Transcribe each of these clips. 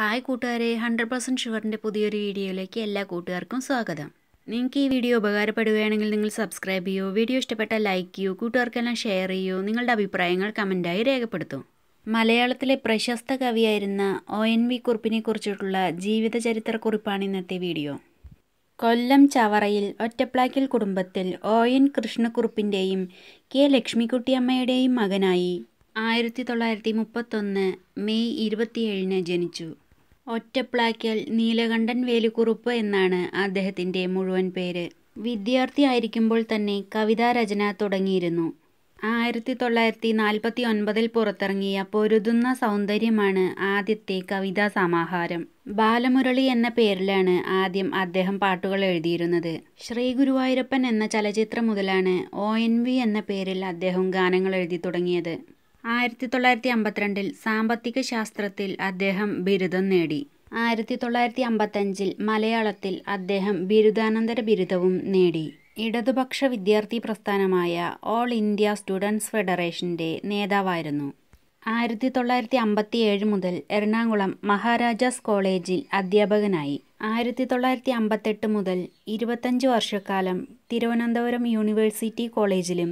hi കൂട്ടുകാരെ hundred percent ഷുവറിൻ്റെ പുതിയൊരു വീഡിയോയിലേക്ക് എല്ലാ കൂട്ടുകാർക്കും സ്വാഗതം നിങ്ങൾക്ക് ഈ വീഡിയോ ഉപകാരപ്പെടുകയാണെങ്കിൽ നിങ്ങൾ സബ്സ്ക്രൈബ് ചെയ്യൂ വീഡിയോ ഇഷ്ടപ്പെട്ടാൽ ലൈക്ക് ചെയ്യൂ കൂട്ടുകാർക്കെല്ലാം ഷെയർ ചെയ്യൂ നിങ്ങളുടെ അഭിപ്രായങ്ങൾ കമൻറ്റായി രേഖപ്പെടുത്തൂ മലയാളത്തിലെ പ്രശസ്ത കവിയായിരുന്ന ഒ എൻ വി കുറിച്ചിട്ടുള്ള ജീവിതചരിത്ര കുറിപ്പാണ് ഇന്നത്തെ വീഡിയോ കൊല്ലം ചവറയിൽ ഒറ്റപ്ലാക്കിൽ കുടുംബത്തിൽ ഒ എൻ കൃഷ്ണക്കുറുപ്പിൻ്റെയും കെ ലക്ഷ്മിക്കുട്ടിയമ്മയുടെയും മകനായി ആയിരത്തി തൊള്ളായിരത്തി മുപ്പത്തൊന്ന് മെയ് ഇരുപത്തിയേഴിന് ജനിച്ചു ഒറ്റപ്ലാക്കൽ നീലകണ്ഠൻ വേലുക്കുറുപ്പ് എന്നാണ് അദ്ദേഹത്തിൻ്റെ മുഴുവൻ പേര് വിദ്യാർത്ഥിയായിരിക്കുമ്പോൾ തന്നെ കവിതാ രചന തുടങ്ങിയിരുന്നു ആയിരത്തി തൊള്ളായിരത്തി നാൽപ്പത്തി ഒൻപതിൽ പുറത്തിറങ്ങിയ പൊരുതുന്ന സൗന്ദര്യമാണ് ആദ്യത്തെ കവിതാ സമാഹാരം ബാലമുരളി എന്ന പേരിലാണ് ആദ്യം അദ്ദേഹം പാട്ടുകൾ എഴുതിയിരുന്നത് ശ്രീ ഗുരുവായൂരപ്പൻ എന്ന ചലച്ചിത്രം മുതലാണ് ഒ എൻ വി എന്ന പേരിൽ അദ്ദേഹം ഗാനങ്ങൾ എഴുതി തുടങ്ങിയത് ആയിരത്തി തൊള്ളായിരത്തി അമ്പത്തിരണ്ടിൽ സാമ്പത്തിക ശാസ്ത്രത്തിൽ അദ്ദേഹം ബിരുദം നേടി ആയിരത്തി തൊള്ളായിരത്തി അമ്പത്തഞ്ചിൽ മലയാളത്തിൽ അദ്ദേഹം ബിരുദാനന്തര ബിരുദവും നേടി ഇടതുപക്ഷ വിദ്യാർത്ഥി പ്രസ്ഥാനമായ ഓൾ ഇന്ത്യ സ്റ്റുഡൻസ് ഫെഡറേഷൻ്റെ നേതാവായിരുന്നു ആയിരത്തി തൊള്ളായിരത്തി അമ്പത്തി ഏഴ് മുതൽ എറണാകുളം മഹാരാജാസ് കോളേജിൽ അധ്യാപകനായി ആയിരത്തി തൊള്ളായിരത്തി അമ്പത്തെട്ട് മുതൽ ഇരുപത്തഞ്ച് വർഷക്കാലം തിരുവനന്തപുരം യൂണിവേഴ്സിറ്റി കോളേജിലും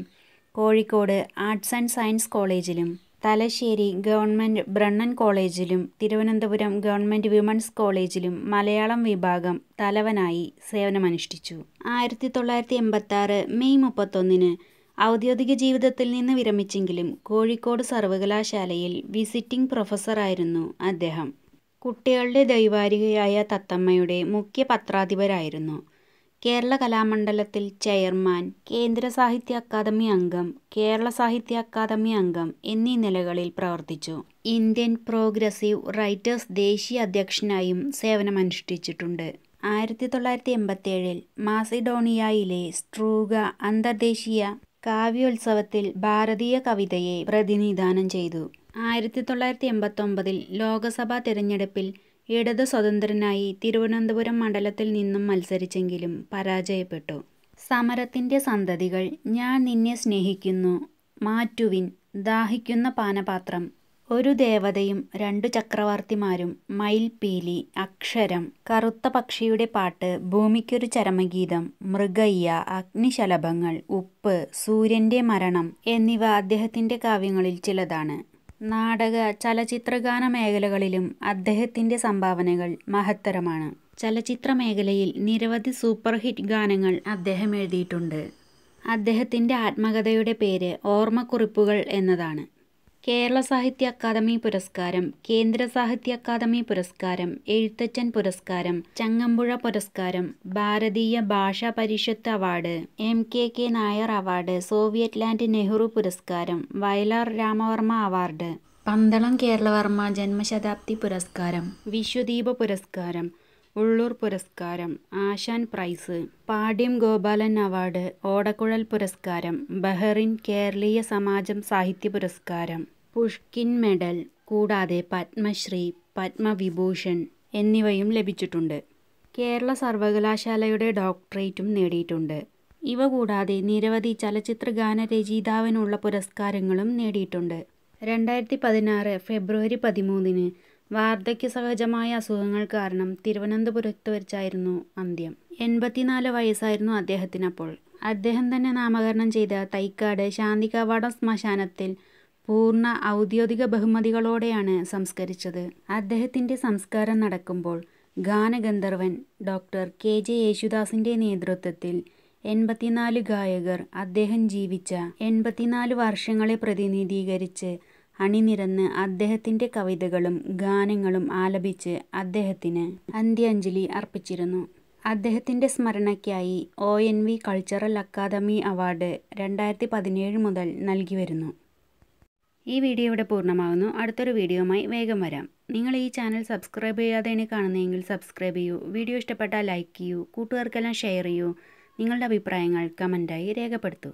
കോഴിക്കോട് ആർട്സ് ആൻഡ് സയൻസ് കോളേജിലും തലശ്ശേരി ഗവൺമെൻറ് ബ്രണ്ണൻ കോളേജിലും തിരുവനന്തപുരം ഗവൺമെൻറ് വിമൻസ് കോളേജിലും മലയാളം വിഭാഗം തലവനായി സേവനമനുഷ്ഠിച്ചു ആയിരത്തി തൊള്ളായിരത്തി എൺപത്തി മെയ് മുപ്പത്തൊന്നിന് ഔദ്യോഗിക ജീവിതത്തിൽ നിന്ന് വിരമിച്ചെങ്കിലും കോഴിക്കോട് സർവകലാശാലയിൽ വിസിറ്റിംഗ് പ്രൊഫസറായിരുന്നു അദ്ദേഹം കുട്ടികളുടെ ദൈവാരികയായ തത്തമ്മയുടെ മുഖ്യ പത്രാധിപരായിരുന്നു കേരള കലാമണ്ഡലത്തിൽ ചെയർമാൻ കേന്ദ്ര സാഹിത്യ അക്കാദമി അംഗം കേരള സാഹിത്യ അക്കാദമി അംഗം എന്നീ നിലകളിൽ പ്രവർത്തിച്ചു ഇന്ത്യൻ പ്രോഗ്രസീവ് റൈറ്റേഴ്സ് ദേശീയ അധ്യക്ഷനായും സേവനമനുഷ്ഠിച്ചിട്ടുണ്ട് ആയിരത്തി തൊള്ളായിരത്തി എൺപത്തേഴിൽ മാസിഡോണിയയിലെ സ്ട്രൂഗ അന്തർദേശീയ കാവ്യോത്സവത്തിൽ ഭാരതീയ കവിതയെ പ്രതിനിധാനം ചെയ്തു ആയിരത്തി തൊള്ളായിരത്തി ഒമ്പതിൽ ലോകസഭാ തിരഞ്ഞെടുപ്പിൽ ഇടതു സ്വതന്ത്രനായി തിരുവനന്തപുരം മണ്ഡലത്തിൽ നിന്നും മത്സരിച്ചെങ്കിലും പരാജയപ്പെട്ടു സമരത്തിൻ്റെ സന്തതികൾ ഞാൻ നിന്നെ സ്നേഹിക്കുന്നു മാറ്റുവിൻ ദാഹിക്കുന്ന പാനപാത്രം ഒരു ദേവതയും രണ്ടു ചക്രവർത്തിമാരും മയിൽപീലി അക്ഷരം കറുത്ത പക്ഷിയുടെ പാട്ട് ഭൂമിക്കൊരു ചരമഗീതം മൃഗയ്യ അഗ്നിശലഭങ്ങൾ ഉപ്പ് സൂര്യൻ്റെ മരണം എന്നിവ അദ്ദേഹത്തിൻ്റെ കാവ്യങ്ങളിൽ ചിലതാണ് നാടക ചലച്ചിത്രഗാന മേഖലകളിലും അദ്ദേഹത്തിൻ്റെ സംഭാവനകൾ മഹത്തരമാണ് ചലച്ചിത്ര മേഖലയിൽ നിരവധി സൂപ്പർ ഹിറ്റ് ഗാനങ്ങൾ അദ്ദേഹം എഴുതിയിട്ടുണ്ട് അദ്ദേഹത്തിൻ്റെ ആത്മകഥയുടെ പേര് ഓർമ്മക്കുറിപ്പുകൾ എന്നതാണ് കേരള സാഹിത്യ അക്കാദമി പുരസ്കാരം കേന്ദ്ര സാഹിത്യ അക്കാദമി പുരസ്കാരം എഴുത്തച്ഛൻ പുരസ്കാരം ചങ്ങമ്പുഴ പുരസ്കാരം Bharatiya Bhasha Parishad award M K K Nair award Soviet land Nehru പുരസ്കാരം വയലാർ രാമവർമ്മ അവാർഡ് പന്തളം കേരളവർമ്മ ജന്മശതാബ്ദി പുരസ്കാരം വിശ്വദീപ പുരസ്കാരം ഉള്ളൂർ പുരസ്കാരം ആശാൻ പ്രൈസ് പാട്യം ഗോപാലൻ അവാർഡ് ഓടക്കുഴൽ പുരസ്കാരം ബഹറിൻ കേരളീയ സമാജം സാഹിത്യ പുരസ്കാരം പുഷ്കിൻ മെഡൽ കൂടാതെ പത്മശ്രീ പത്മവിഭൂഷൺ എന്നിവയും ലഭിച്ചിട്ടുണ്ട് കേരള സർവകലാശാലയുടെ ഡോക്ടറേറ്റും നേടിയിട്ടുണ്ട് ഇവ കൂടാതെ നിരവധി ചലച്ചിത്ര ഗാന രചയിതാവിനുള്ള പുരസ്കാരങ്ങളും നേടിയിട്ടുണ്ട് രണ്ടായിരത്തി പതിനാറ് ഫെബ്രുവരി പതിമൂന്നിന് വാർദ്ധക്യ സഹജമായ അസുഖങ്ങൾ കാരണം തിരുവനന്തപുരത്ത് വെച്ചായിരുന്നു അന്ത്യം എൺപത്തിനാല് വയസ്സായിരുന്നു അദ്ദേഹത്തിനപ്പോൾ അദ്ദേഹം തന്നെ നാമകരണം ചെയ്ത തൈക്കാട് ശാന്തി കവാടം ശ്മശാനത്തിൽ പൂർണ്ണ ഔദ്യോഗിക ബഹുമതികളോടെയാണ് സംസ്കരിച്ചത് അദ്ദേഹത്തിൻ്റെ സംസ്കാരം നടക്കുമ്പോൾ ഗാനഗന്ധർവൻ ഡോക്ടർ കെ ജെ യേശുദാസിൻ്റെ നേതൃത്വത്തിൽ എൺപത്തിനാല് ഗായകർ അദ്ദേഹം ജീവിച്ച എൺപത്തിനാല് വർഷങ്ങളെ പ്രതിനിധീകരിച്ച് അണിനിരന്ന് അദ്ദേഹത്തിൻ്റെ കവിതകളും ഗാനങ്ങളും ആലപിച്ച് അദ്ദേഹത്തിന് അന്ത്യാഞ്ജലി അർപ്പിച്ചിരുന്നു അദ്ദേഹത്തിൻ്റെ സ്മരണയ്ക്കായി O N V cultural academy award രണ്ടായിരത്തി പതിനേഴ് മുതൽ നൽകി വരുന്നു ഈ വീഡിയോ ഇവിടെ പൂർണ്ണമാകുന്നു അടുത്തൊരു വീഡിയോയുമായി വേഗം വരാം നിങ്ങൾ ഈ ചാനൽ സബ്സ്ക്രൈബ് ചെയ്യാതെയാണ് കാണുന്നതെങ്കിൽ സബ്സ്ക്രൈബ് ചെയ്യൂ വീഡിയോ ഇഷ്ടപ്പെട്ടാൽ ലൈക്ക് ചെയ്യൂ കൂട്ടുകാർക്കെല്ലാം ഷെയർ ചെയ്യൂ നിങ്ങളുടെ അഭിപ്രായങ്ങൾ കമൻറ്റായി രേഖപ്പെടുത്തൂ